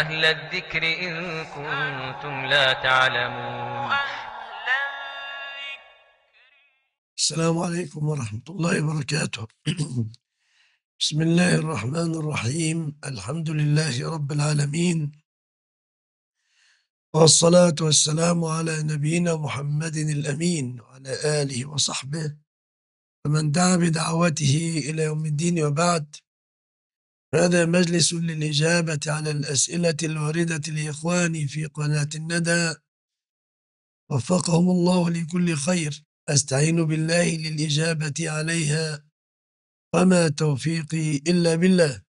أهل الذكر إن كنتم لا تعلمون السلام عليكم ورحمة الله وبركاته بسم الله الرحمن الرحيم الحمد لله رب العالمين والصلاة والسلام على نبينا محمد الأمين وعلى آله وصحبه ومن دعا بدعوته إلى يوم الدين وبعد هذا مجلس للإجابة على الأسئلة الواردة لإخواني في قناة الندى وفقهم الله لكل خير أستعين بالله للإجابة عليها وما توفيقي إلا بالله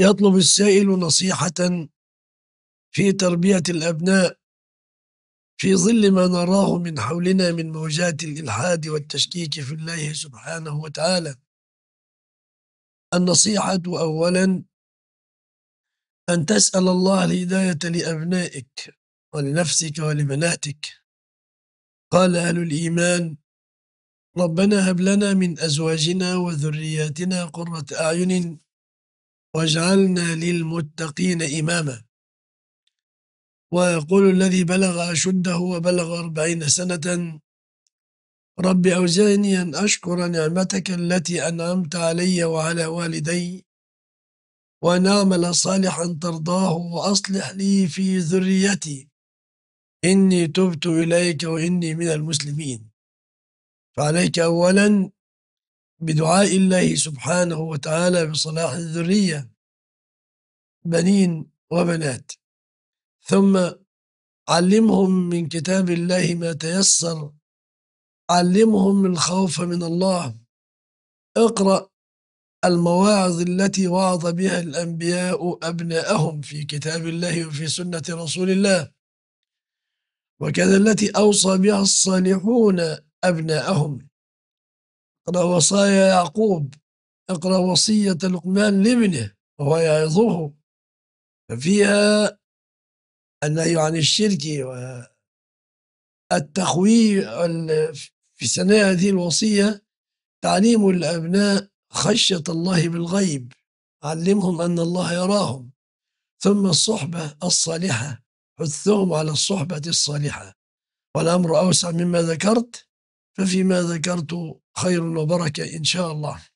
يطلب السائل نصيحة في تربية الأبناء في ظل ما نراه من حولنا من موجات الإلحاد والتشكيك في الله سبحانه وتعالى النصيحة أولا أن تسأل الله الهداية لأبنائك ولنفسك ولبناتك قال أهل الإيمان ربنا هب لنا من أزواجنا وذرياتنا قرة أعين واجعلنا للمتقين إماما ويقول الذي بلغ أشده وبلغ أربعين سنة رب أوزعني أن أشكر نعمتك التي أنعمت علي وعلى والدي وأن أعمل صالحا ترضاه وأصلح لي في ذريتي إني تبت إليك وإني من المسلمين فعليك أولا بدعاء الله سبحانه وتعالى بصلاح الذرية بنين وبنات ثم علمهم من كتاب الله ما تيسر علمهم الخوف من الله اقرأ المواعظ التي وعظ بها الأنبياء أبناءهم في كتاب الله وفي سنة رسول الله وكذا التي أوصى بها الصالحون أبناءهم اقرأ وصايا يعقوب اقرأ وصية لقمان لابنه وهو يعظه ففيها النهي يعني عن الشرك والتخويف في ثنايا هذه الوصية تعليم الأبناء خشية الله بالغيب علمهم أن الله يراهم ثم الصحبة الصالحة حثهم على الصحبة الصالحة والأمر أوسع مما ذكرت ففيما ذكرت خير وبركة إن شاء الله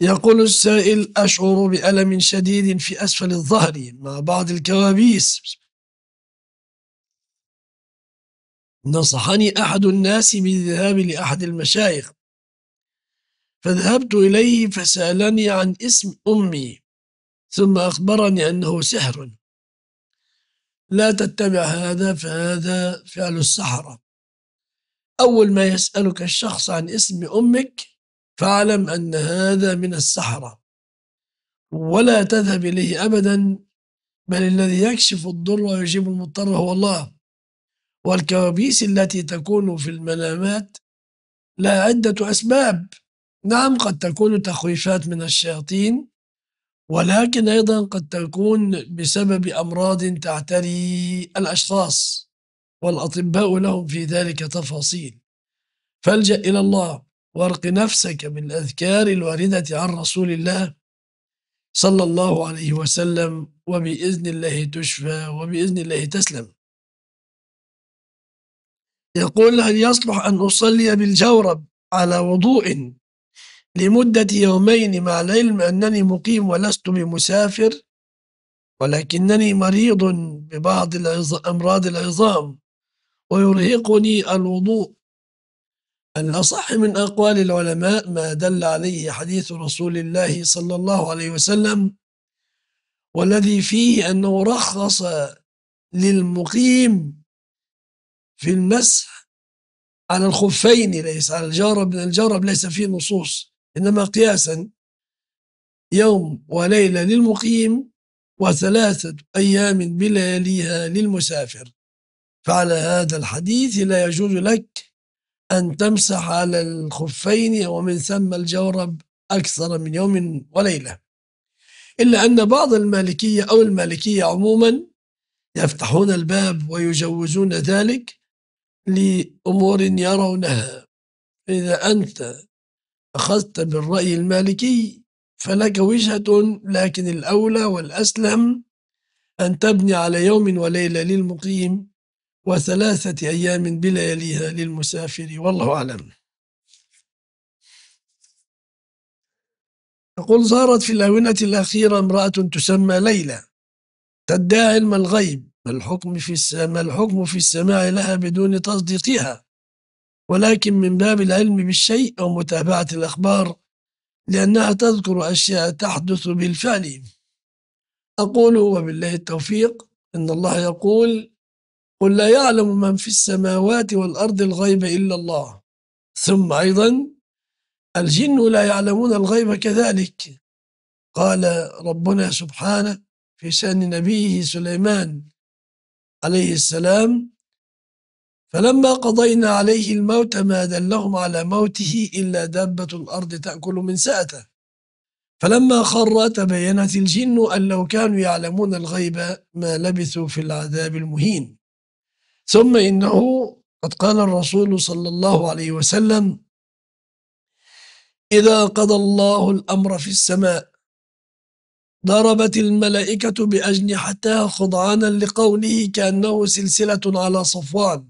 يقول السائل أشعر بألم شديد في أسفل الظهر مع بعض الكوابيس نصحني أحد الناس بالذهاب لأحد المشايخ فذهبت إليه فسألني عن اسم أمي ثم أخبرني أنه سحر لا تتبع هذا فهذا فعل السحرة أول ما يسألك الشخص عن اسم أمك فاعلم أن هذا من السحرة ولا تذهب إليه أبدا بل الذي يكشف الضر ويجيب المضطر هو الله والكوابيس التي تكون في المنامات لها عدة أسباب نعم قد تكون تخويفات من الشياطين ولكن أيضا قد تكون بسبب أمراض تعتري الأشخاص والأطباء لهم في ذلك تفاصيل فالجأ إلى الله وارق نفسك بالأذكار الواردة عن رسول الله صلى الله عليه وسلم وبإذن الله تشفى وبإذن الله تسلم يقول هل يصلح أن أصلي بالجورب على وضوء لمدة يومين مع العلم أنني مقيم ولست بمسافر ولكنني مريض ببعض الأمراض العظام ويرهقني الوضوء الأصح من أقوال العلماء ما دل عليه حديث رسول الله صلى الله عليه وسلم والذي فيه أنه رخص للمقيم في المسح على الخفين ليس على الجارب الجارب ليس فيه نصوص إنما قياسا يوم وليلة للمقيم وثلاثة أيام بلياليها للمسافر فعلى هذا الحديث لا يجوز لك أن تمسح على الخفين ومن ثم الجورب أكثر من يوم وليلة إلا أن بعض المالكية أو المالكية عموما يفتحون الباب ويجوزون ذلك لأمور يرونها إذا أنت أخذت بالرأي المالكي فلك وجهة لكن الأولى والأسلم أن تبني على يوم وليلة للمقيم وثلاثة أيام بلياليها للمسافر والله أعلم يقول ظهرت في الآونة الأخيرة امرأة تسمى ليلى تدعي علم الغيب ما الحكم في السماء الحكم في السماع لها بدون تصديقها ولكن من باب العلم بالشيء أو متابعة الأخبار لأنها تذكر أشياء تحدث بالفعل أقول وبالله التوفيق إن الله يقول قل لا يعلم من في السماوات والأرض الغيب إلا الله ثم أيضا الجن لا يعلمون الغيب كذلك قال ربنا سبحانه في شأن نبيه سليمان عليه السلام فلما قضينا عليه الموت ما دلهم على موته إلا دابة الأرض تأكل من سأته فلما خر تبينت الجن أن لو كانوا يعلمون الغيب ما لبثوا في العذاب المهين ثم إنه قد قال الرسول صلى الله عليه وسلم إذا قضى الله الأمر في السماء ضربت الملائكة بأجنحتها خضعانا لقوله كأنه سلسلة على صفوان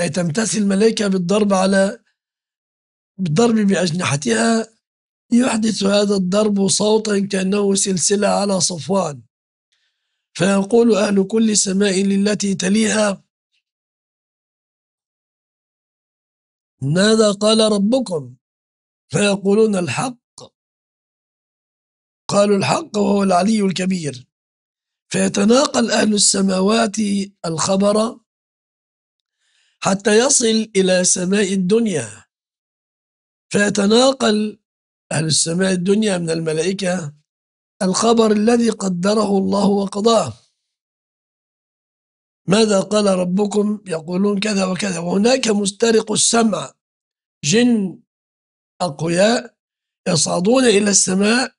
أي تمتثل الملائكة بالضرب على بالضرب بأجنحتها يحدث هذا الضرب صوتا كأنه سلسلة على صفوان فيقول أهل كل سماء التي تليها ماذا قال ربكم فيقولون الحق قالوا الحق وهو العلي الكبير فيتناقل أهل السماوات الخبر حتى يصل إلى سماء الدنيا فيتناقل أهل السماء الدنيا من الملائكة الخبر الذي قدره الله وقضاه ماذا قال ربكم يقولون كذا وكذا وهناك مسترق السمع جن أقوياء يصعدون إلى السماء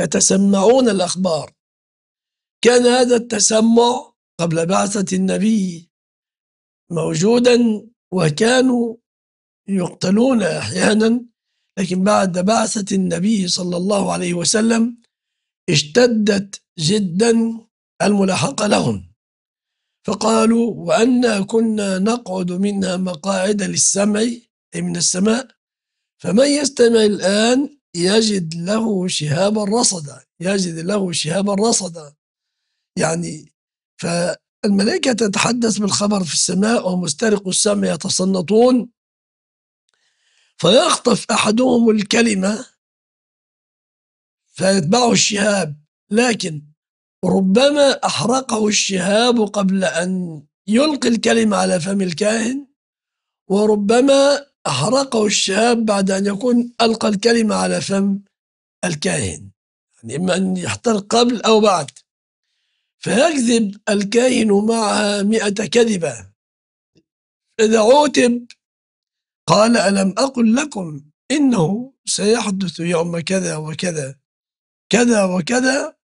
يتسمعون الأخبار كان هذا التسمع قبل بعثة النبي موجودا وكانوا يقتلون أحيانا لكن بعد بعثة النبي صلى الله عليه وسلم اشتدت جدا الملاحقة لهم فقالوا وأنا كنا نقعد منها مقاعد للسمع أي من السماء فمن يستمع الآن يجد له شهابا رصدا يجد له شهابا رصدا يعني فالملائكة تتحدث بالخبر في السماء ومسترق السمع يتصنطون فيخطف أحدهم الكلمة فيتبعه الشهاب لكن ربما أحرقه الشهاب قبل أن يلقي الكلمة على فم الكاهن وربما أحرقه الشهاب بعد أن يكون ألقى الكلمة على فم الكاهن يعني إما أن يحترق قبل أو بعد فيكذب الكاهن معها مئة كذبة إذا عوتب قال ألم أقل لكم إنه سيحدث يوم كذا وكذا كذا وكذا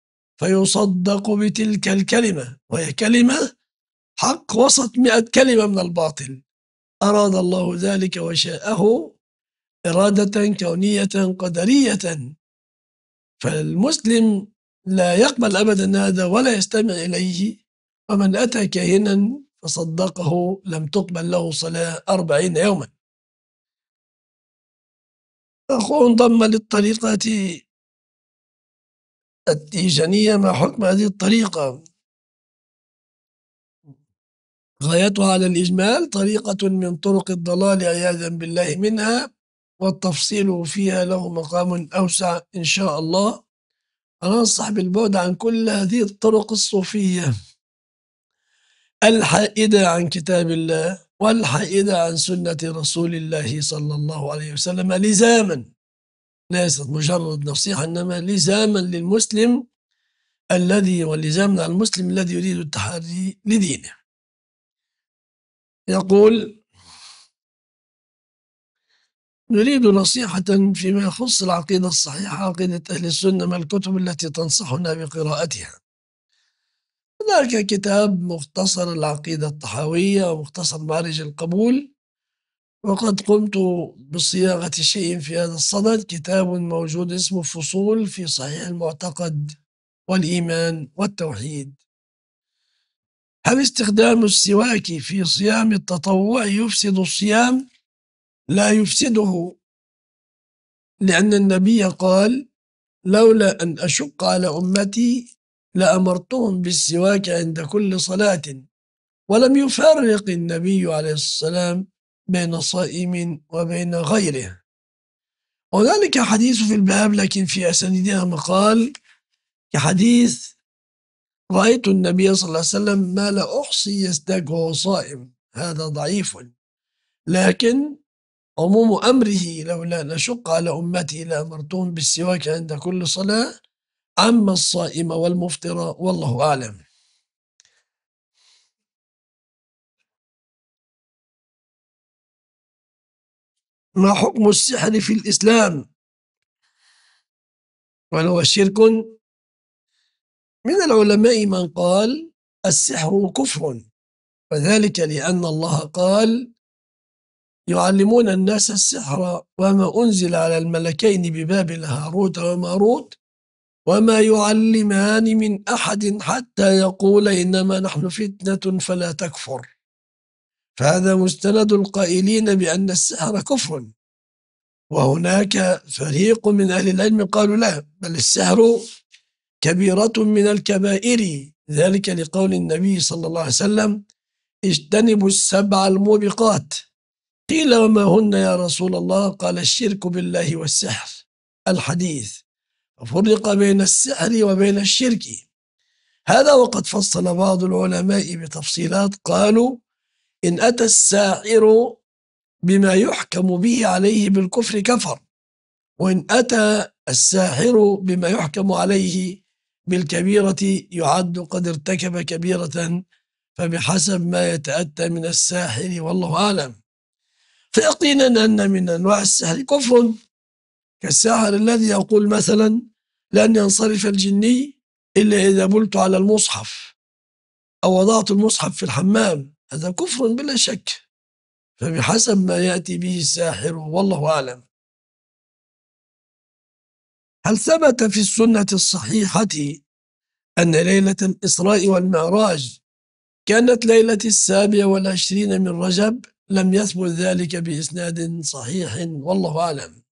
فيصدق بتلك الكلمة وهي كلمة حق وسط مئة كلمة من الباطل أراد الله ذلك وشاءه إرادة كونية قدرية فالمسلم لا يقبل أبدا هذا ولا يستمع إليه ومن أتى كاهنا فصدقه لم تقبل له صلاة أربعين يوما أخو انضم للطريقة التيجانية ما حكم هذه الطريقة غايتها على الإجمال طريقة من طرق الضلال عياذا بالله منها والتفصيل فيها له مقام أوسع إن شاء الله أنا أنصح بالبعد عن كل هذه الطرق الصوفية الحائدة عن كتاب الله والحائدة عن سنة رسول الله صلى الله عليه وسلم لزاما ليست مجرد نصيحة إنما لزاما للمسلم الذي ولزاما على المسلم الذي يريد التحري لدينه يقول نريد نصيحة فيما يخص العقيدة الصحيحة عقيدة أهل السنة ما الكتب التي تنصحنا بقراءتها هناك كتاب مختصر العقيدة الطحاوية ومختصر معرج القبول وقد قمت بصياغة شيء في هذا الصدد كتاب موجود اسمه فصول في صحيح المعتقد والإيمان والتوحيد هل استخدام السواك في صيام التطوع يفسد الصيام؟ لا يفسده لأن النبي قال لولا أن أشق على أمتي لأمرتهم بالسواك عند كل صلاة ولم يفرق النبي عليه الصلاة والسلام بين صائم وبين غيره وذلك حديث في الباب لكن في أسندها مقال كحديث رأيت النبي صلى الله عليه وسلم ما لا أحصي يزداد وهو صائم هذا ضعيف لكن عموم أمره لولا نشق على أمتي لأمرتهم بالسواك عند كل صلاة عم الصائم والمفطر والله أعلم ما حكم السحر في الإسلام وهل هو شرك من العلماء من قال السحر كفر وذلك لأن الله قال يعلمون الناس السحر وما أنزل على الملكين ببابل هاروت وماروت وما يعلمان من أحد حتى يقول إنما نحن فتنة فلا تكفر فهذا مستند القائلين بأن السحر كفر وهناك فريق من أهل العلم قالوا لا بل السحر كبيرة من الكبائر ذلك لقول النبي صلى الله عليه وسلم اجتنبوا السبع الموبقات قيل وما هن يا رسول الله قال الشرك بالله والسحر الحديث فرق بين السحر وبين الشرك هذا وقد فصل بعض العلماء بتفصيلات قالوا إن أتى الساحر بما يحكم به عليه بالكفر كفر وإن أتى الساحر بما يحكم عليه بالكبيرة يعد قد ارتكب كبيرة فبحسب ما يتأتى من الساحر والله أعلم فيقينا أن من أنواع السحر كفر كالساحر الذي يقول مثلا لن ينصرف الجني إلا إذا بلت على المصحف أو وضعت المصحف في الحمام هذا كفر بلا شك فبحسب ما يأتي به الساحر والله أعلم هل ثبت في السنة الصحيحة أن ليلة الإسراء والمعراج كانت ليلة السابعة والعشرين من رجب لم يثبت ذلك بإسناد صحيح والله أعلم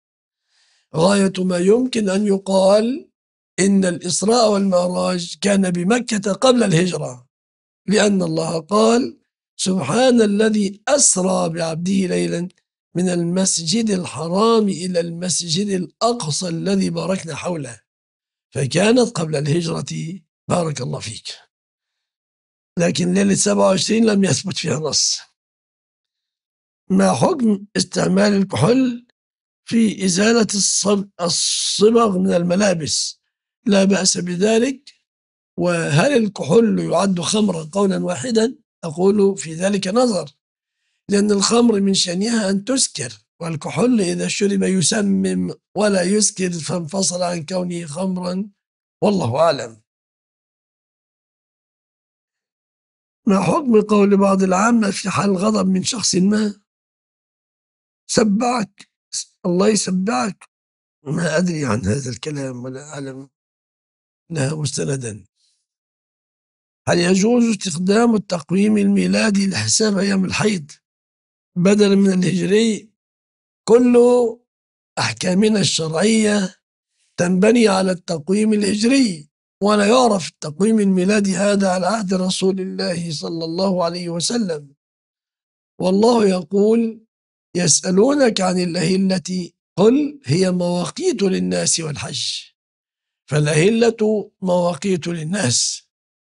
غاية ما يمكن أن يقال إن الإسراء والمعراج كان بمكة قبل الهجرة لأن الله قال سبحان الذي أسرى بعبده ليلا من المسجد الحرام إلى المسجد الأقصى الذي باركنا حوله فكانت قبل الهجرة بارك الله فيك لكن ليلة 27 لم يثبت فيها نص ما حكم استعمال الكحول في إزالة الصبغ من الملابس لا بأس بذلك وهل الكحول يعد خمرا قولا واحدا أقول في ذلك نظر لأن الخمر من شأنها أن تسكر والكحول إذا شرب يسمم ولا يسكر فانفصل عن كونه خمرا والله أعلم ما حكم قول بعض العامة في حال غضب من شخص ما سبعك الله يسبعك ما أدري عن هذا الكلام ولا أعلم له مستندا هل يجوز استخدام التقويم الميلادي لحساب أيام الحيض بدلا من الهجري كل أحكامنا الشرعية تنبني على التقويم الهجري ولا يعرف التقويم الميلادي هذا على عهد رسول الله صلى الله عليه وسلم والله يقول يسألونك عن الأهلة قل هي مواقيت للناس والحج فالأهلة مواقيت للناس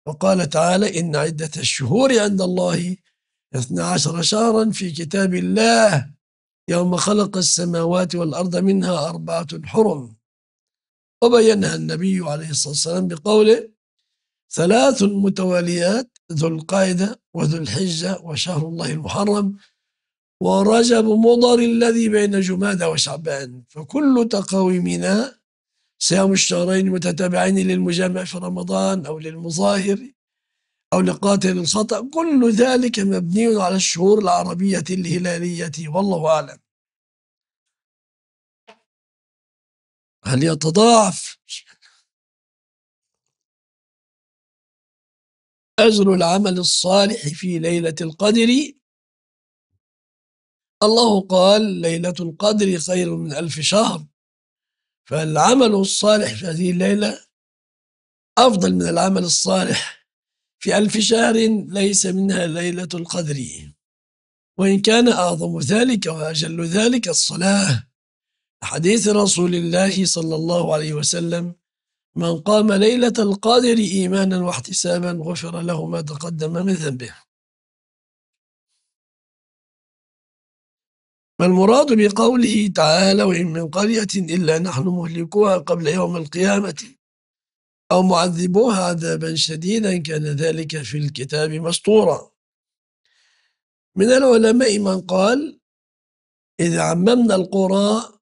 وقال تعالى إن عدة الشهور عند الله اثنا عشر شهرا في كتاب الله يوم خلق السماوات والأرض منها أربعة حرم وبينها النبي عليه الصلاة والسلام بقوله ثلاث متواليات ذو القاعدة وذو الحجة وشهر الله المحرم ورجب مضر الذي بين جمادى وشعبان فكل تقاويمنا صيام الشهرين المتتابعين للمجامع في رمضان أو للمظاهر أو لقاتل الخطأ كل ذلك مبني على الشهور العربية الهلالية والله أعلم هل يتضاعف أجر العمل الصالح في ليلة القدر الله قال ليلة القدر خير من ألف شهر فالعمل الصالح في هذه الليلة أفضل من العمل الصالح في ألف شهر ليس منها ليلة القدر وإن كان أعظم ذلك وأجل ذلك الصلاة حديث رسول الله صلى الله عليه وسلم من قام ليلة القدر إيمانا واحتسابا غفر له ما تقدم من ذنبه ما المراد بقوله تعالى وإن من قرية إلا نحن مهلكوها قبل يوم القيامة أو معذبوها عذابا شديدا كان ذلك في الكتاب مسطورا من العلماء من قال إذا عممنا القرى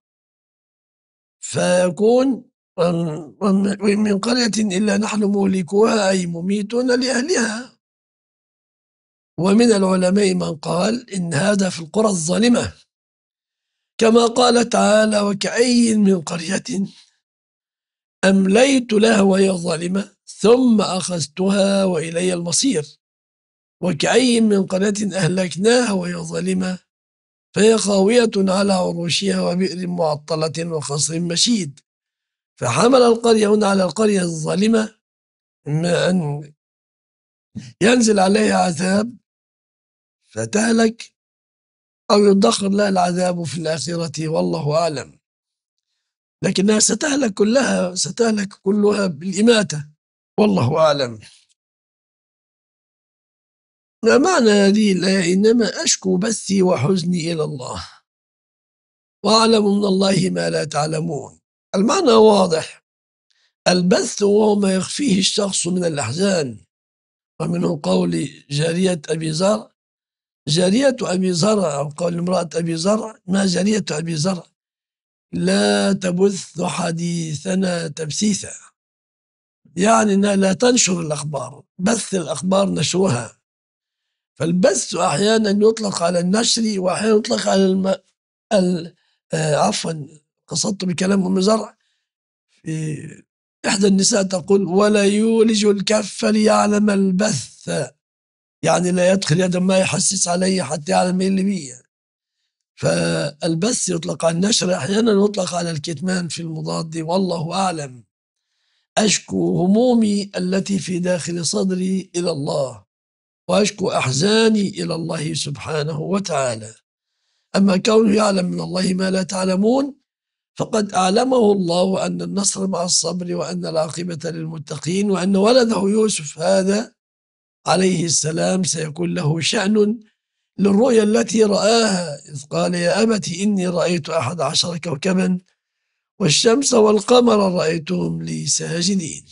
فيكون وإن من قرية إلا نحن مهلكوها أي مميتون لأهلها ومن العلماء من قال إن هذا في القرى الظالمة كما قال تعالى وكأي من قرية أمليت لها وهي ظالمة ثم أخذتها وإلي المصير وكأي من قرية أهلكناها وهي ظالمة فهي خاوية على عروشها وبئر معطلة وقصر مشيد فحمل القرية هنا على القرية الظالمة أن ينزل عليها عذاب فتهلك أو يدخر لها العذاب في الآخرة والله أعلم لكنها ستهلك كلها ستهلك كلها بالإماتة والله أعلم ما معنى هذه الآية إنما أشكو بثي وحزني إلى الله وأعلم من الله ما لا تعلمون المعنى واضح البث هو ما يخفيه الشخص من الأحزان ومنه قول جارية أبي زر جارية أبي زرع أو قول امرأة أبي زرع ما جارية أبي زرع لا تبث حديثنا تبسيثا يعني أنها لا تنشر الأخبار بث الأخبار نشرها فالبث أحيانا يطلق على النشر وأحيانا يطلق على الم... ال... آه عفوا قصدت بكلام أم زرع في إحدى النساء تقول ولا يولج الكف ليعلم البث يعني لا يدخل يدا ما يحسس علي حتى يعلم إيه اللي بي فالبث يطلق على النشر أحيانا يطلق على الكتمان في المضاد والله أعلم أشكو همومي التي في داخل صدري إلى الله وأشكو أحزاني إلى الله سبحانه وتعالى أما كونه يعلم من الله ما لا تعلمون فقد أعلمه الله أن النصر مع الصبر وأن العاقبة للمتقين وأن ولده يوسف هذا عليه السلام سيكون له شأن للرؤيا التي رآها إذ قال يا أبت إني رأيت أحد عشر كوكبا والشمس والقمر رأيتهم لي ساجدين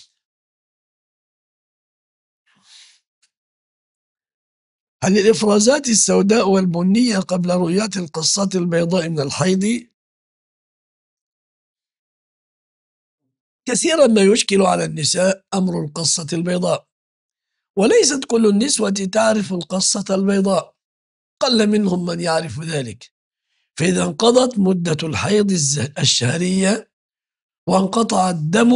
هل الإفرازات السوداء والبنية قبل رؤيات القصات البيضاء من الحيض كثيرا ما يشكل على النساء أمر القصة البيضاء وليست كل النسوة تعرف القصة البيضاء قل منهم من يعرف ذلك فإذا انقضت مدة الحيض الشهرية وانقطع الدم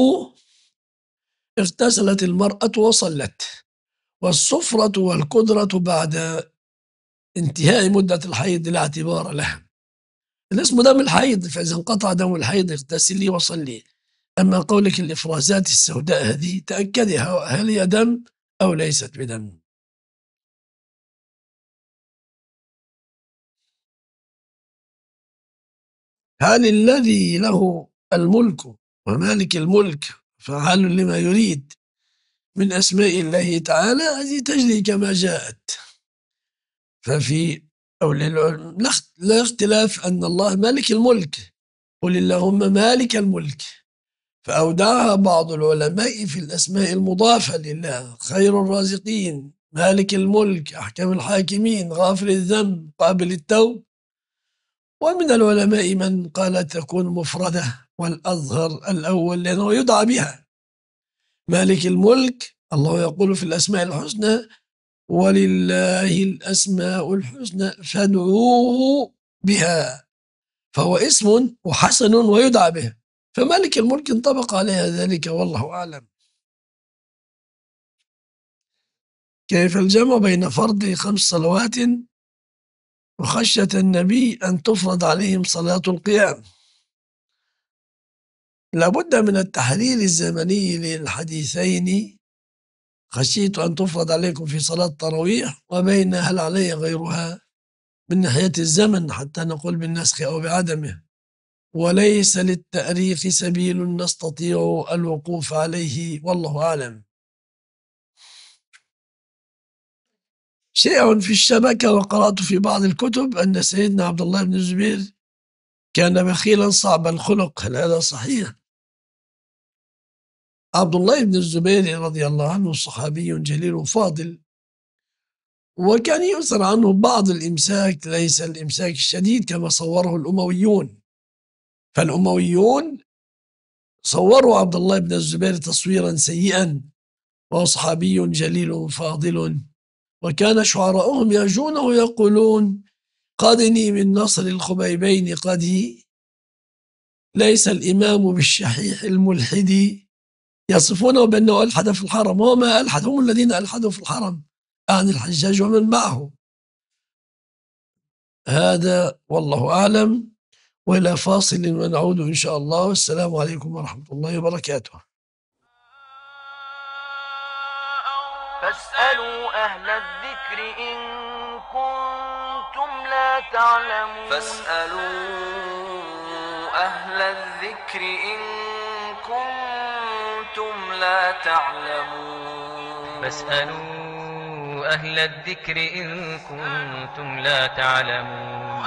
اغتسلت المرأة وصلت والصفرة والقدرة بعد انتهاء مدة الحيض لا اعتبار لها الاسم دم الحيض فإذا انقطع دم الحيض اغتسلي وصلي أما قولك الإفرازات السوداء هذه تأكدها هل هي دم أو ليست بدم هل الذي له الملك ومالك الملك فعال لما يريد من أسماء الله تعالى هذه تجري كما جاءت ففي أو لا اختلاف أن الله مالك الملك قل اللهم مالك الملك فأودعها بعض العلماء في الأسماء المضافة لله خير الرازقين مالك الملك أحكم الحاكمين غافر الذنب قابل التوب ومن العلماء من قال تكون مفردة والأظهر الأول لأنه يدعى بها مالك الملك الله يقول في الأسماء الحسنى ولله الأسماء الحسنى فادعوه بها فهو اسم وحسن ويدعى به فمالك الملك انطبق عليها ذلك والله أعلم كيف الجمع بين فرض خمس صلوات وخشية النبي أن تفرض عليهم صلاة القيام لابد من التحليل الزمني للحديثين خشيت أن تفرض عليكم في صلاة التراويح وبين هل علي غيرها من ناحية الزمن حتى نقول بالنسخ أو بعدمه وليس للتأريخ سبيل نستطيع الوقوف عليه والله أعلم شيء في الشبكة وقرأت في بعض الكتب أن سيدنا عبد الله بن الزبير كان بخيلا صعب الخلق هل هذا صحيح؟ عبد الله بن الزبير رضي الله عنه صحابي جليل فاضل وكان يؤثر عنه بعض الإمساك ليس الإمساك الشديد كما صوره الأمويون فالأمويون صوروا عبد الله بن الزبير تصويرا سيئا وهو صحابي جليل فاضل وكان شعراؤهم يهجونه يقولون قادني من نصر الخبيبين قدي ليس الإمام بالشحيح الملحد يصفونه بأنه ألحد في الحرم وما ألحد هم الذين ألحدوا في الحرم عن الحجاج ومن معه هذا والله أعلم وإلى فاصل ونعود إن شاء الله والسلام عليكم ورحمة الله وبركاته فاسألوا أهل الذكر إن كنتم لا تعلمون فاسألوا أهل الذكر إن كنتم لا تعلمون فاسألوا أهل الذكر إن كنتم لا تعلمون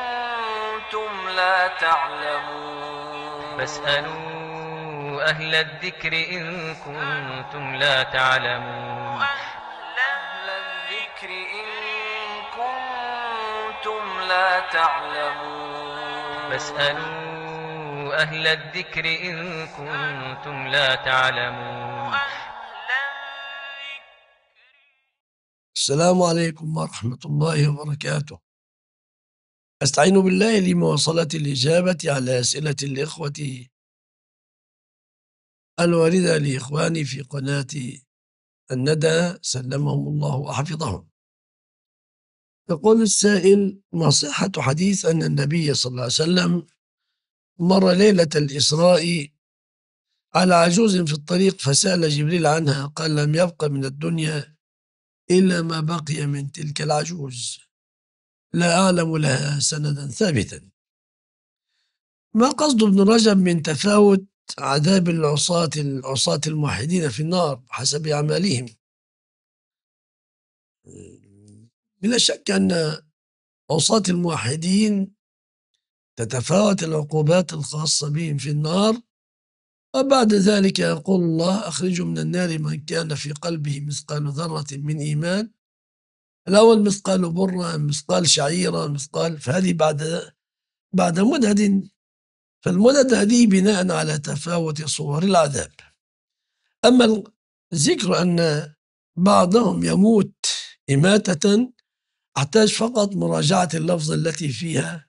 كنتم لا تعلمون فاسألوا أهل الذكر إن كنتم لا تعلمون أهل الذكر إن كنتم لا تعلمون فاسألوا أهل الذكر إن كنتم لا تعلمون السلام عليكم ورحمة الله وبركاته أستعين بالله لمواصلة الإجابة على أسئلة الإخوة الواردة لإخواني في قناة الندى سلمهم الله وحفظهم يقول السائل ما صحة حديث أن النبي صلى الله عليه وسلم مر ليلة الإسراء على عجوز في الطريق فسأل جبريل عنها قال لم يبق من الدنيا إلا ما بقي من تلك العجوز لا أعلم لها سندا ثابتا ما قصد ابن رجب من تفاوت عذاب العصاة العصاة الموحدين في النار حسب أعمالهم بلا شك أن عصاة الموحدين تتفاوت العقوبات الخاصة بهم في النار وبعد ذلك يقول الله أخرجوا من النار من كان في قلبه مثقال ذرة من إيمان الأول مثقال برة مثقال شعيرة مثقال فهذه بعد بعد مدد فالمدد هذه بناء على تفاوت صور العذاب أما ذكر أن بعضهم يموت إماتة أحتاج فقط مراجعة اللفظ التي فيها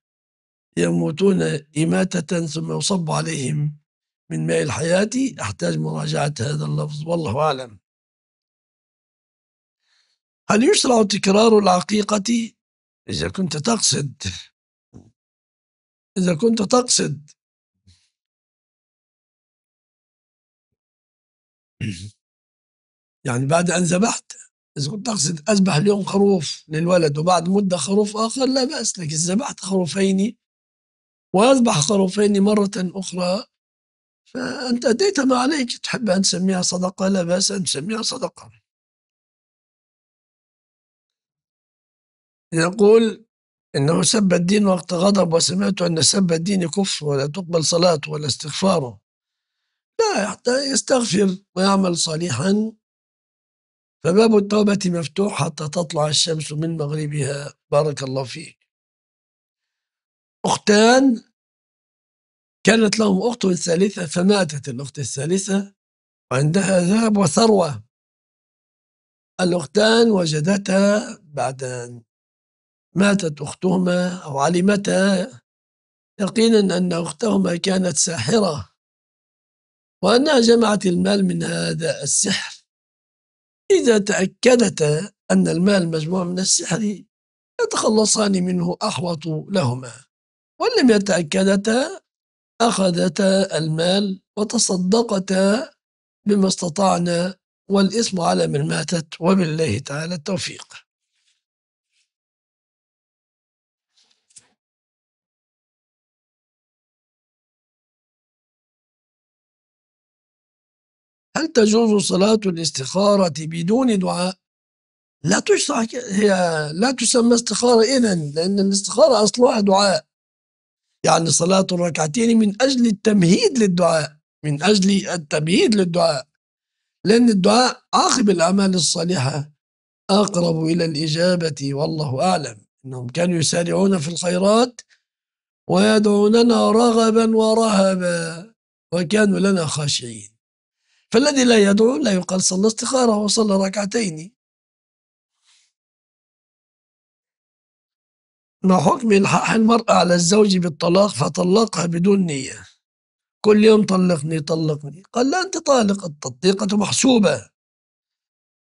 يموتون إماتة ثم يصب عليهم من ماء الحياة أحتاج مراجعة هذا اللفظ والله أعلم هل يشرع تكرار العقيقة إذا كنت تقصد إذا كنت تقصد يعني بعد أن ذبحت إذا كنت تقصد أذبح اليوم خروف للولد وبعد مدة خروف آخر لا بأس لكن إذا ذبحت خروفين وأذبح خروفين مرة أخرى فأنت أديت ما عليك تحب أن تسميها صدقة لا بأس أن تسميها صدقة يقول إنه سب الدين وقت غضب وسمعت أن سب الدين كفر ولا تقبل صلاته ولا استغفاره لا حتى يستغفر ويعمل صالحا فباب التوبة مفتوح حتى تطلع الشمس من مغربها بارك الله فيك أختان كانت لهم أخت ثالثة فماتت الأخت الثالثة وعندها ذهب وثروة الأختان وجدتها بعد أن ماتت أختهما أو علمتا يقينا أن أختهما كانت ساحرة وأنها جمعت المال من هذا السحر إذا تأكدتا أن المال مجموع من السحر يتخلصان منه أحوط لهما وإن لم يتأكدتا أخذتا المال وتصدقتا بما استطعنا والإثم على من ماتت وبالله تعالى التوفيق هل تجوز صلاة الاستخارة بدون دعاء؟ لا تشرع هي لا تسمى استخارة إذا لأن الاستخارة أصلها دعاء يعني صلاة الركعتين من أجل التمهيد للدعاء من أجل التمهيد للدعاء لأن الدعاء عاقب الأعمال الصالحة أقرب إلى الإجابة والله أعلم إنهم كانوا يسارعون في الخيرات ويدعوننا رغبا ورهبا وكانوا لنا خاشعين فالذي لا يدعو لا يقال صلى استخارة وصلى ركعتين ما حكم إلحاح المرأة على الزوج بالطلاق فطلقها بدون نية كل يوم طلقني طلقني قال لا أنت طالق التطليقة محسوبة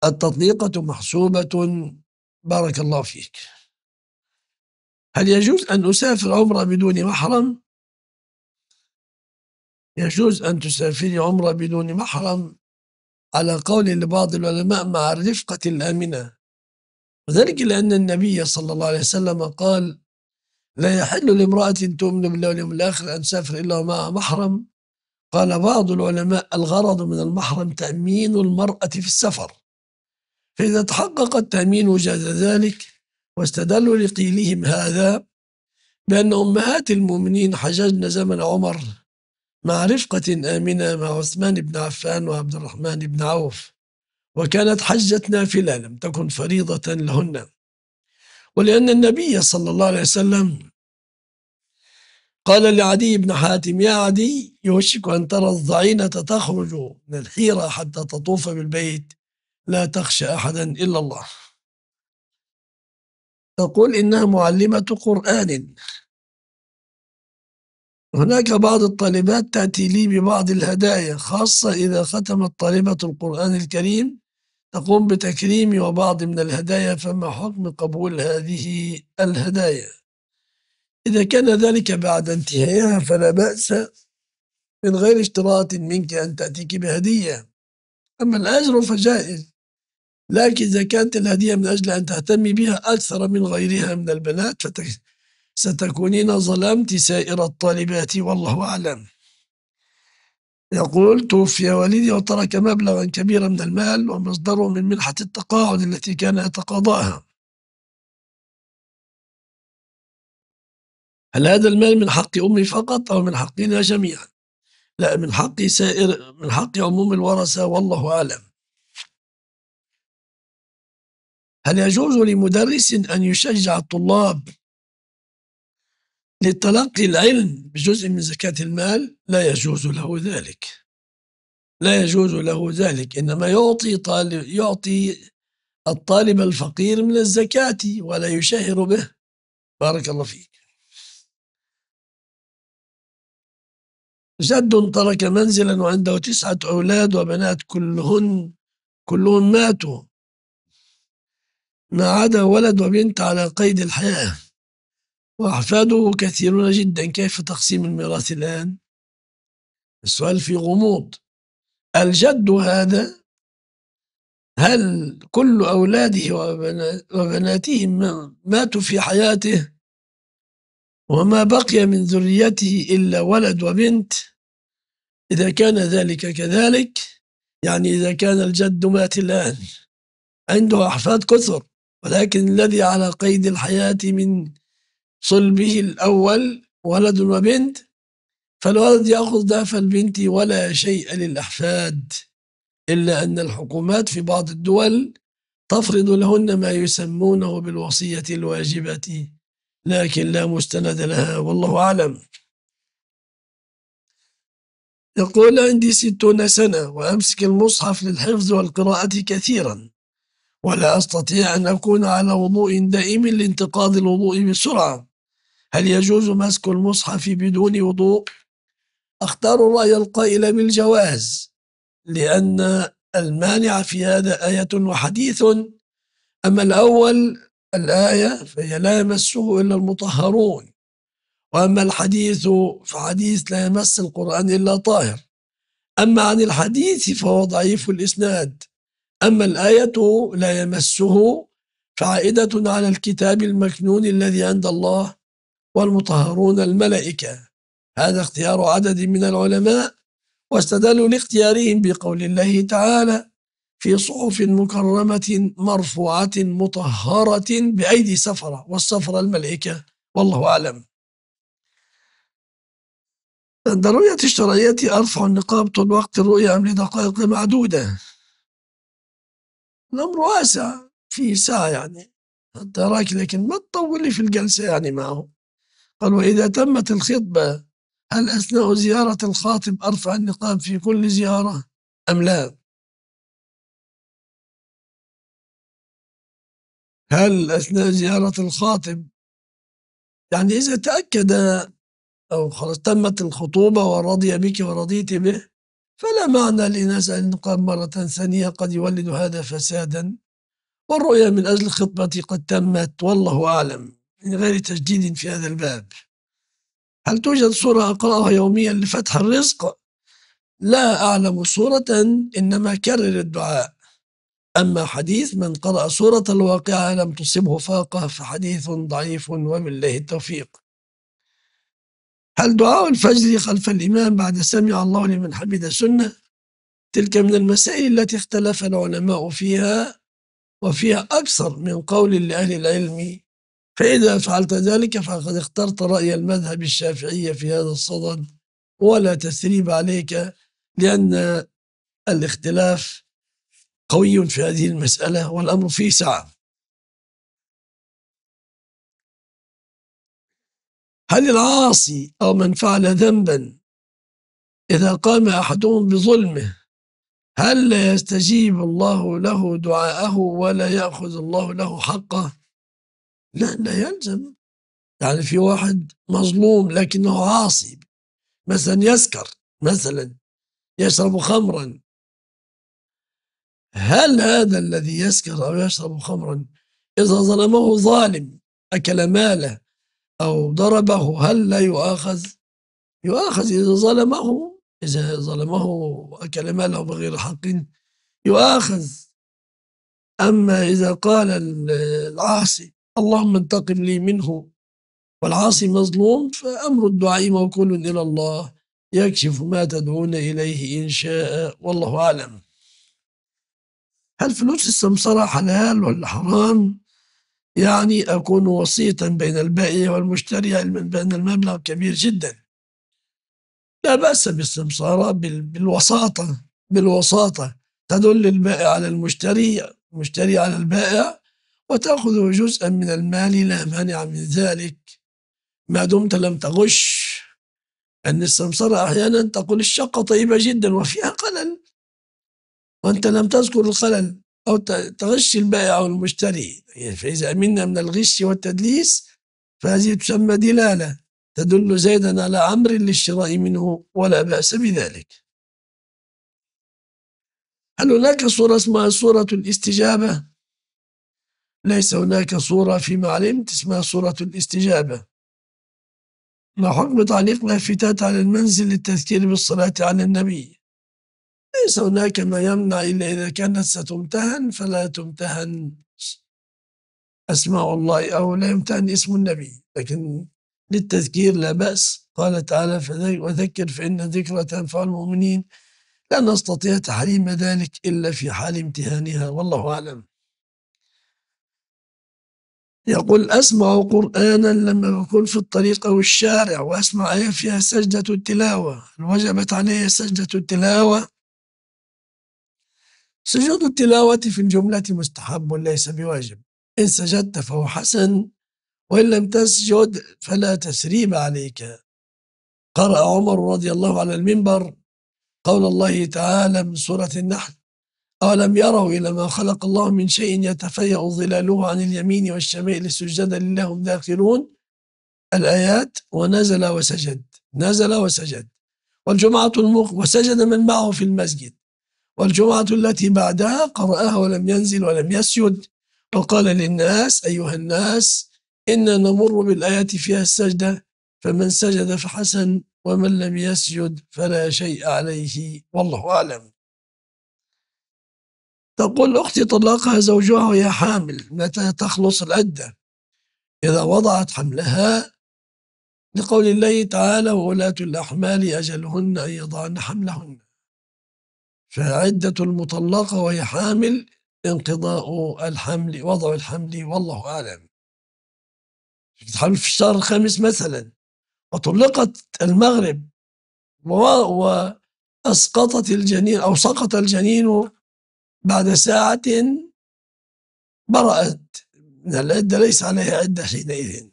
التطليقة محسوبة بارك الله فيك هل يجوز أن أسافر عمرة بدون محرم يجوز أن تسافري عمرة بدون محرم على قول لبعض العلماء مع الرفقة الآمنة وذلك لأن النبي صلى الله عليه وسلم قال لا يحل لامرأة تؤمن بالله واليوم الآخر أن تسافر إلا مع محرم قال بعض العلماء الغرض من المحرم تأمين المرأة في السفر فإذا تحقق التأمين وجاز ذلك واستدلوا لقيلهم هذا بأن أمهات المؤمنين حججن زمن عمر مع رفقة آمنة مع عثمان بن عفان وعبد الرحمن بن عوف وكانت حجة نافلة لم تكن فريضة لهن ولأن النبي صلى الله عليه وسلم قال لعدي بن حاتم يا عدي يوشك أن ترى الضعينة تخرج من الحيرة حتى تطوف بالبيت لا تخشى أحدا إلا الله تقول إنها معلمة قرآن هناك بعض الطالبات تأتي لي ببعض الهدايا خاصة إذا ختمت طالبة القرآن الكريم تقوم بتكريمي وبعض من الهدايا فما حكم قبول هذه الهدايا إذا كان ذلك بعد انتهائها فلا بأس من غير اشتراط منك أن تأتيك بهدية أما الأجر فجائز لكن إذا كانت الهدية من أجل أن تهتمي بها أكثر من غيرها من البنات ستكونين ظلمت سائر الطالبات والله أعلم يقول توفي والدي وترك مبلغا كبيرا من المال ومصدره من منحة التقاعد التي كان يتقاضاها هل هذا المال من حق أمي فقط أو من حقنا جميعا لا من حق سائر من حق عموم الورثة والله أعلم هل يجوز لمدرس أن يشجع الطلاب لتلقي العلم بجزء من زكاة المال لا يجوز له ذلك لا يجوز له ذلك إنما يعطي طالب يعطي الطالب الفقير من الزكاة ولا يشهر به بارك الله فيك جد ترك منزلا وعنده تسعة أولاد وبنات كلهن كلهم ماتوا ما عدا ولد وبنت على قيد الحياة وأحفاده كثيرون جدا كيف تقسيم الميراث الآن السؤال في غموض الجد هذا هل كل أولاده وبناته ماتوا في حياته وما بقي من ذريته إلا ولد وبنت إذا كان ذلك كذلك يعني إذا كان الجد مات الآن عنده أحفاد كثر ولكن الذي على قيد الحياة من صلبه الأول ولد وبنت فالولد يأخذ دافع البنت ولا شيء للأحفاد إلا أن الحكومات في بعض الدول تفرض لهن ما يسمونه بالوصية الواجبة لكن لا مستند لها والله أعلم يقول عندي ستون سنة وأمسك المصحف للحفظ والقراءة كثيرا ولا أستطيع أن أكون على وضوء دائم لانتقاض الوضوء بسرعة هل يجوز مسك المصحف بدون وضوء؟ أختار الرأي القائل بالجواز لأن المانع في هذا آية وحديث أما الأول الآية فهي لا يمسه إلا المطهرون وأما الحديث فحديث لا يمس القرآن إلا طاهر أما عن الحديث فهو ضعيف الإسناد أما الآية لا يمسه فعائدة على الكتاب المكنون الذي عند الله والمطهرون الملائكة هذا اختيار عدد من العلماء واستدلوا لاختيارهم بقول الله تعالى في صحف مكرمة مرفوعة مطهرة بأيدي سفرة والسفرة الملائكة والله أعلم عند رؤية الشرعيات أرفع النقاب طول الوقت الرؤية أم لدقائق معدودة الأمر واسع في ساعة يعني حتى راك لكن ما تطول في الجلسة يعني معه قال وإذا تمت الخطبة هل أثناء زيارة الخاطب أرفع النقاب في كل زيارة أم لا هل أثناء زيارة الخاطب يعني إذا تأكد أو خلاص تمت الخطوبة ورضي بك ورضيت به فلا معنى لنسأل النقاب مرة ثانية قد يولد هذا فسادا والرؤيا من أجل خطبتي قد تمت والله أعلم من غير تجديد في هذا الباب هل توجد صورة أقرأها يوميا لفتح الرزق؟ لا أعلم صورة إنما كرر الدعاء أما حديث من قرأ سورة الواقعة لم تصبه فاقة فحديث ضعيف وبالله التوفيق هل دعاء الفجر خلف الإمام بعد سمع الله لمن حمد سنة؟ تلك من المسائل التي اختلف العلماء فيها وفيها أكثر من قول لأهل العلم فإذا فعلت ذلك فقد اخترت رأي المذهب الشافعي في هذا الصدد ولا تثريب عليك لأن الاختلاف قوي في هذه المسألة والأمر فيه سعة هل العاصي أو من فعل ذنبا إذا قام أحدهم بظلمه هل لا يستجيب الله له دعاءه ولا يأخذ الله له حقه لا لا يلزم يعني في واحد مظلوم لكنه عاصي مثلا يسكر مثلا يشرب خمرا هل هذا الذي يسكر أو يشرب خمرا إذا ظلمه ظالم أكل ماله أو ضربه هل لا يؤاخذ يؤاخذ إذا ظلمه إذا ظلمه وأكل ماله بغير حق يؤاخذ أما إذا قال العاصي اللهم انتقم لي منه والعاصي مظلوم فأمر الدعاء موكول إلى الله يكشف ما تدعون إليه إن شاء والله أعلم هل فلوس السمسرة حلال ولا حرام؟ يعني أكون وسيطا بين البائع والمشتري علما بأن المبلغ كبير جدا لا بأس بالسمسارة بالوساطة بالوساطة تدل البائع على المشتري المشتري على البائع وتأخذ جزءا من المال لا مانع من ذلك ما دمت لم تغش أن السمسرة أحيانا تقول الشقة طيبة جدا وفيها قلل وأنت لم تذكر القلل أو تغش البائع أو المشتري فإذا أمنا من الغش والتدليس فهذه تسمى دلالة تدل زيدا على أمر للشراء منه ولا بأس بذلك هل هناك صورة اسمها صورة الاستجابة ليس هناك صورة فيما علمت اسمها صورة الاستجابة ما حكم تعليق لافتات على المنزل للتذكير بالصلاة على النبي ليس هناك ما يمنع إلا إذا كانت ستمتهن فلا تمتهن أسماء الله أو لا يمتهن اسم النبي لكن للتذكير لا بأس قال تعالى وذكر فإن ذكرى تنفع المؤمنين لا نستطيع تحريم ذلك إلا في حال امتهانها والله أعلم يقول أسمع قرآنا لما أكون في الطريق أو الشارع وأسمع آية فيها سجدة التلاوة هل وجبت علي سجدة التلاوة سجود التلاوة في الجملة مستحب ليس بواجب إن سجدت فهو حسن وإن لم تسجد فلا تسريب عليك قرأ عمر رضي الله على المنبر قول الله تعالى من سورة النحل أولم يروا إلى ما خلق الله من شيء يتفيأ ظلاله عن اليمين والشمائل سجدا لله داخلون الآيات ونزل وسجد نزل وسجد والجمعة المق وسجد من معه في المسجد والجمعة التي بعدها قرأها ولم ينزل ولم يسجد وقال للناس أيها الناس إنا نمر بالآيات فيها السجدة فمن سجد فحسن ومن لم يسجد فلا شيء عليه والله أعلم تقول أختي طلقها زوجها وهي حامل متى تخلص العدة إذا وضعت حملها لقول الله تعالى وولاة الأحمال أجلهن أن يضعن حملهن فعدة المطلقة وهي حامل انقضاء الحمل وضع الحمل والله أعلم الحمل في الشهر الخامس مثلا وطلقت المغرب و... أسقطت الجنين أو سقط الجنين بعد ساعة برأت من العدة ليس عليها عدة حينئذ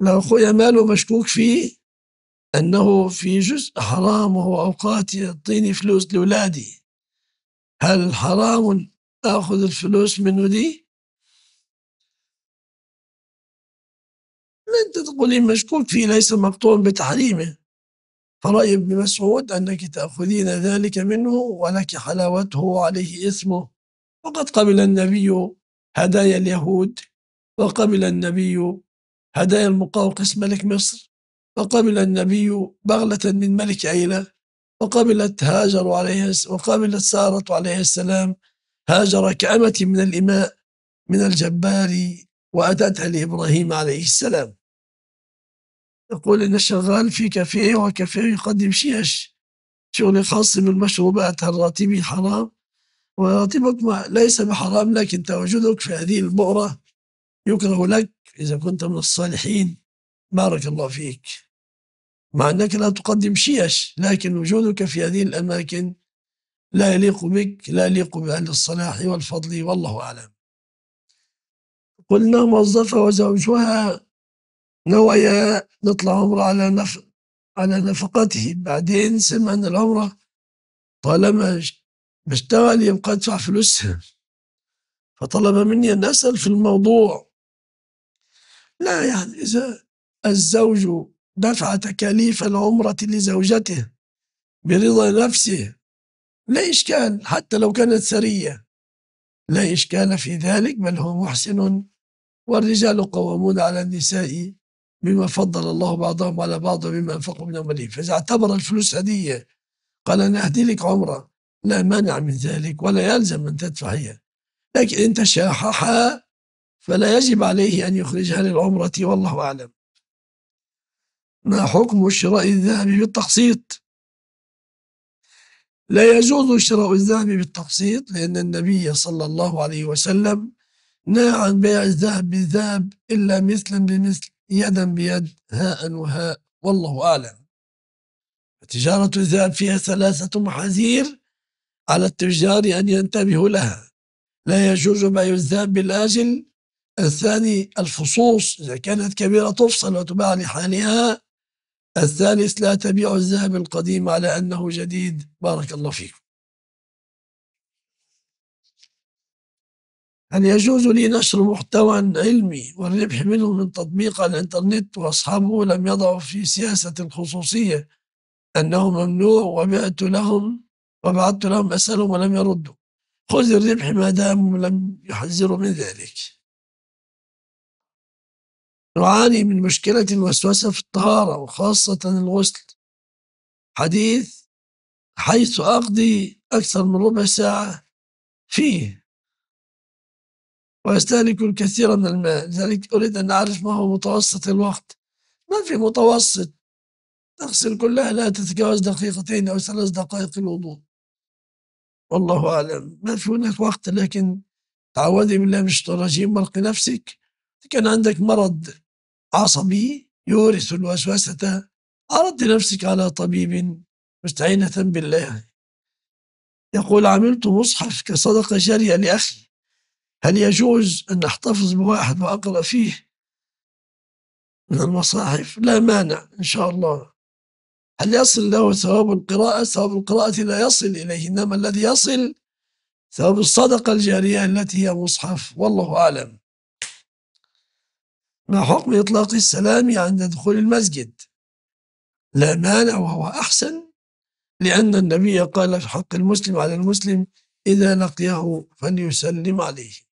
لو أخويا ماله مشكوك فيه أنه في جزء حرام وهو أوقات يعطيني فلوس لأولادي هل حرام آخذ الفلوس منه دي؟ ما أنت تقولين مشكوك فيه ليس مقطوع بتحريمه فرأي ابن مسعود أنك تأخذين ذلك منه ولك حلاوته وعليه إثمه وقد قبل النبي هدايا اليهود وقبل النبي هدايا المقوقس ملك مصر وقبل النبي بغلة من ملك عيلة وقبلت هاجر عليه وقبلت سارة عليه السلام هاجر كأمة من الإماء من الجبار وأتتها لإبراهيم عليه السلام يقول أنا شغال في كافيه وكافيه يقدم شيش شغل خاص بالمشروبات هل راتبي حرام وراتبك ليس بحرام لكن تواجدك في هذه البؤرة يكره لك إذا كنت من الصالحين بارك الله فيك مع أنك لا تقدم شيش لكن وجودك في هذه الأماكن لا يليق بك لا يليق بأهل الصلاح والفضل والله أعلم قلنا موظفة وزوجها نوايا نطلع عمرة على نف... على نفقته بعدين سمع أن العمرة طالما بشتغل يبقى يدفع فلوسها فطلب مني أن أسأل في الموضوع لا يعني إذا الزوج دفع تكاليف العمرة لزوجته برضا نفسه لا إشكال حتى لو كانت سرية لا إشكال في ذلك بل هو محسن والرجال قوامون على النساء مما فضل الله بعضهم على بعض مما انفقوا من اموالهم فاذا اعتبر الفلوس هديه قال انا اهدي لك عمره لا مانع من ذلك ولا يلزم ان تدفعها لكن ان تشاحها فلا يجب عليه ان يخرجها للعمره والله اعلم ما حكم شراء الذهب بالتقسيط لا يجوز شراء الذهب بالتقسيط لأن النبي صلى الله عليه وسلم نهى عن بيع الذهب بالذهب إلا مثلا بمثل يدا بيد هاء وهاء والله أعلم تجارة الذهب فيها ثلاثة محاذير على التجار أن ينتبهوا لها لا يجوز بيع الذهب بالآجل الثاني الفصوص إذا كانت كبيرة تفصل وتباع لحالها الثالث لا تبيع الذهب القديم على أنه جديد بارك الله فيكم هل يجوز لي نشر محتوى علمي والربح منه من تطبيق الإنترنت وأصحابه لم يضعوا في سياسة الخصوصية أنه ممنوع وبعت لهم وبعثت لهم أسألهم ولم يردوا خذ الربح ما دام لم يحذروا من ذلك نعاني من مشكلة الوسوسة في الطهارة وخاصة الغسل حديث حيث أقضي أكثر من ربع ساعة فيه ويستهلك الكثير من الماء لذلك أريد أن أعرف ما هو متوسط الوقت ما في متوسط تغسل كلها لا تتجاوز دقيقتين أو ثلاث دقائق الوضوء والله أعلم ما في هناك وقت لكن تعوذي بالله من الشيطان الرجيم مرق نفسك كان عندك مرض عصبي يورث الوسوسة أرد نفسك على طبيب مستعينة بالله يقول عملت مصحف كصدقة جارية لأخي هل يجوز أن أحتفظ بواحد وأقرأ فيه من المصاحف لا مانع إن شاء الله هل يصل له ثواب القراءة ثواب القراءة لا يصل إليه إنما الذي يصل ثواب الصدقة الجارية التي هي مصحف والله أعلم ما حكم إطلاق السلام عند دخول المسجد لا مانع وهو أحسن لأن النبي قال في حق المسلم على المسلم إذا لقيه فليسلم عليه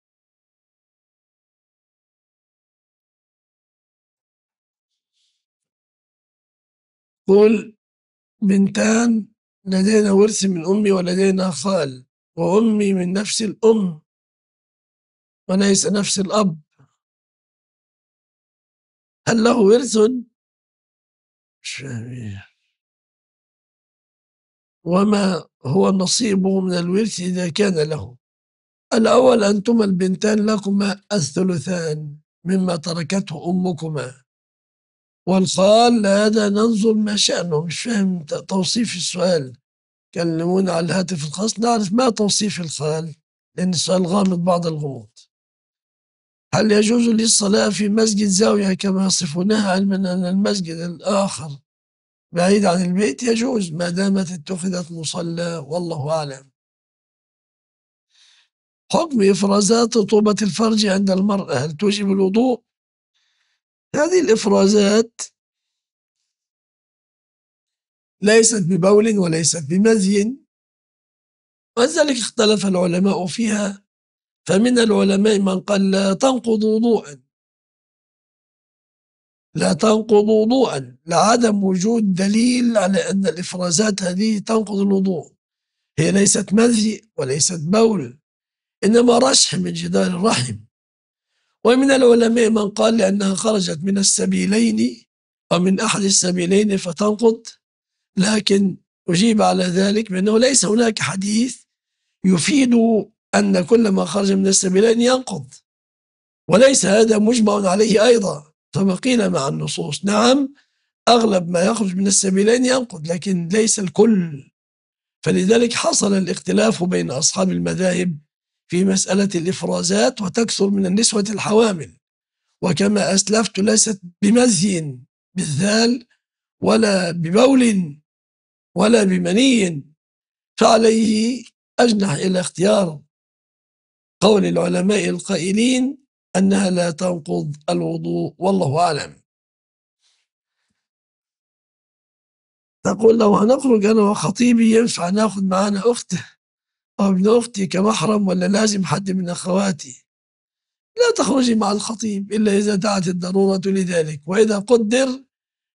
قل بنتان لدينا ورث من أمي ولدينا خال وأمي من نفس الأم وليس نفس الأب هل له ورث؟ مش وما هو نصيبه من الورث إذا كان له الأول أنتما البنتان لكما الثلثان مما تركته أمكما والقال هذا ننظر ما شأنه مش فاهم توصيف السؤال كلمونا على الهاتف الخاص نعرف ما توصيف الخال لأن السؤال غامض بعض الغموض هل يجوز لي الصلاة في مسجد زاوية كما يصفونها علما أن المسجد الآخر بعيد عن البيت يجوز ما دامت اتخذت مصلى والله أعلم حكم إفرازات رطوبة الفرج عند المرأة هل توجب الوضوء هذه الإفرازات ليست ببول وليست بمزي ولذلك اختلف العلماء فيها فمن العلماء من قال لا تنقض وضوءا لا تنقض وضوءا لعدم وجود دليل على أن الإفرازات هذه تنقض الوضوء هي ليست مزي وليست بول إنما رشح من جدار الرحم ومن العلماء من قال لأنها خرجت من السبيلين ومن أحد السبيلين فتنقض لكن أجيب على ذلك بأنه ليس هناك حديث يفيد أن كل ما خرج من السبيلين ينقض وليس هذا مجمع عليه أيضا فبقينا مع النصوص نعم أغلب ما يخرج من السبيلين ينقض لكن ليس الكل فلذلك حصل الاختلاف بين أصحاب المذاهب في مسألة الإفرازات وتكثر من النسوة الحوامل وكما أسلفت ليست بمزي بالذال ولا ببول ولا بمني فعليه أجنح إلى اختيار قول العلماء القائلين أنها لا تنقض الوضوء والله أعلم تقول لو هنخرج أنا وخطيبي ينفع ناخد معانا أخته ابن أختي كمحرم ولا لازم حد من أخواتي لا تخرجي مع الخطيب إلا إذا دعت الضرورة لذلك وإذا قدر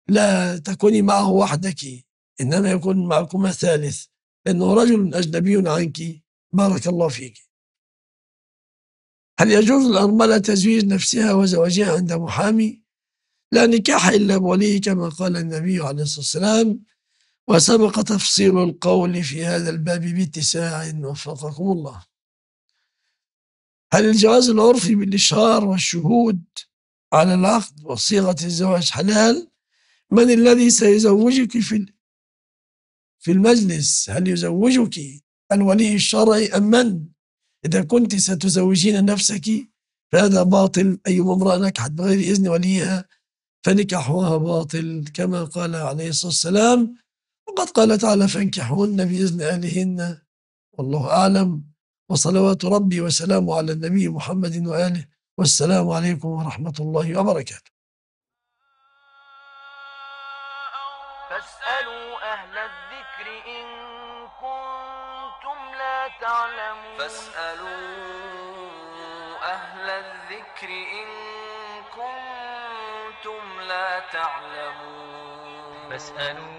لا تكوني معه وحدك إنما يكون معكما ثالث لأنه رجل أجنبي عنك بارك الله فيك هل يجوز الأرملة تزويج نفسها وزوجها عند محامي؟ لا نكاح إلا بوليه كما قال النبي عليه الصلاة والسلام وسبق تفصيل القول في هذا الباب باتساع وفقكم الله هل الجواز العرفي بالإشهار والشهود على العقد وصيغة الزواج حلال من الذي سيزوجك في في المجلس هل يزوجك الولي الشرعي أم من إذا كنت ستزوجين نفسك فهذا باطل أي أيوة امرأة نكحت بغير إذن وليها فنكحها باطل كما قال عليه الصلاة والسلام وقد قال تعالى فانكحوهن بإذن أهلهن والله أعلم وصلوات ربي وسلامه على النبي محمد وآله والسلام عليكم ورحمة الله وبركاته فاسألوا أهل الذكر إن كنتم لا تعلمون فاسألوا أهل الذكر إن كنتم لا تعلمون فاسألوا